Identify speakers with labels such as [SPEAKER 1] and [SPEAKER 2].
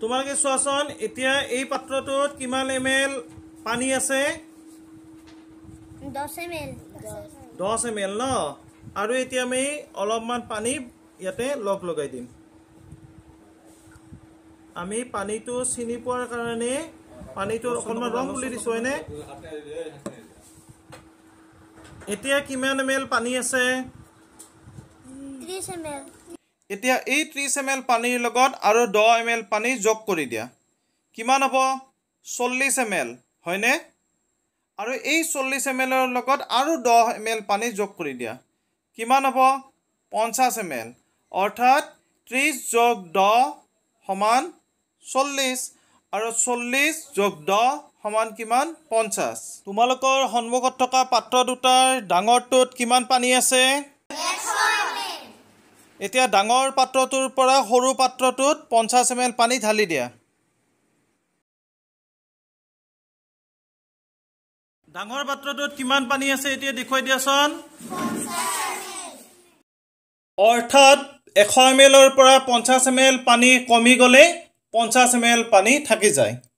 [SPEAKER 1] তোমালোকে চোৱাচোন এতিয়া এই পাত্ৰটোত কিমান এম এল পানী আছে
[SPEAKER 2] দহ এম এল ন আৰু এতিয়া আমি অলপমান পানী ইয়াতে লগ লগাই দিম আমি পানীটো চিনি পোৱাৰ কাৰণে
[SPEAKER 1] পানীটো অকণমান ৰং বুলি দিছো হয়নে
[SPEAKER 2] এতিয়া কিমান এম এল পানী আছে এতিয়া এই ত্ৰিছ এম এল পানীৰ লগত আৰু দহ এম এল পানী যোগ কৰি দিয়া কিমান হ'ব চল্লিছ এম এল হয়নে আৰু এই চল্লিছ এম এলৰ লগত আৰু দহ এম এল পানী যোগ কৰি দিয়া কিমান হ'ব পঞ্চাছ এম এল অৰ্থাৎ ত্ৰিছ যোগ দহ সমান চল্লিছ আৰু চল্লিছ যোগ দহ সমান কিমান পঞ্চাছ তোমালোকৰ সন্মুখত থকা পাত্ৰ দুটাৰ ডাঙৰটোত কিমান পানী আছে এতিয়া
[SPEAKER 1] ডাঙৰ পাত্ৰটোৰ পৰা সৰু পাত্ৰটোত পঞ্চাছ এম এল পানী ঢালি দিয়া ডাঙৰ পাত্ৰটোত কিমান পানী আছে এতিয়া দেখুৱাই দিয়াচোন অৰ্থাৎ এশ এম এলৰ পৰা পঞ্চাছ এম এল পানী কমি গ'লে পঞ্চাছ এম এল পানী থাকি যায়